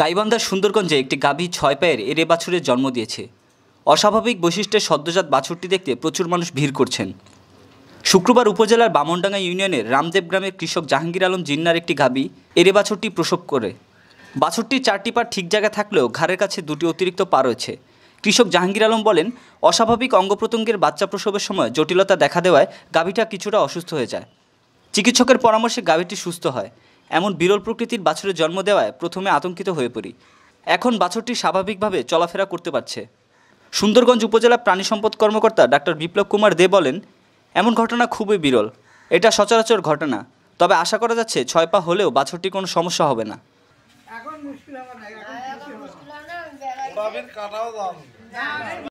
গাইবান্ধার সুন্দরগঞ্জে একটি গাভী ছয় পায়ের এরে বাছুরের জন্ম দিয়েছে অস্বাভাবিক বৈশিষ্ট্যের সদ্যজাত বাছুরটি দেখতে প্রচুর মানুষ ভিড় করছেন শুক্রবার উপজেলার বামনডাঙ্গা ইউনিয়নের রামদেব গ্রামের কৃষক জাহাঙ্গীর আলম জিন্নার একটি গাভী এরে বাছুরটি প্রসব করে বাছুরটির চারটি পা ঠিক জায়গায় থাকলেও ঘাড়ের কাছে দুটি অতিরিক্ত পা রয়েছে কৃষক জাহাঙ্গীর আলম বলেন অস্বাভাবিক অঙ্গপ্রত্যঙ্গের বাচ্চা প্রসবের সময় জটিলতা দেখা দেওয়ায় গাভীটা কিছুটা অসুস্থ হয়ে যায় চিকিৎসকের পরামর্শে গাভীটি সুস্থ হয় এমন বিরল প্রকৃতির বাছুরের জন্ম দেওয়ায় প্রথমে আতঙ্কিত হয়ে পড়ি এখন বাছরটি স্বাভাবিকভাবে চলাফেরা করতে পারছে সুন্দরগঞ্জ উপজেলা প্রাণী সম্পদ কর্মকর্তা ডাক্তার বিপ্লব কুমার দে বলেন এমন ঘটনা খুবই বিরল এটা সচরাচর ঘটনা তবে আশা করা যাচ্ছে ছয় পা হলেও বাছরটি কোনো সমস্যা হবে না এখন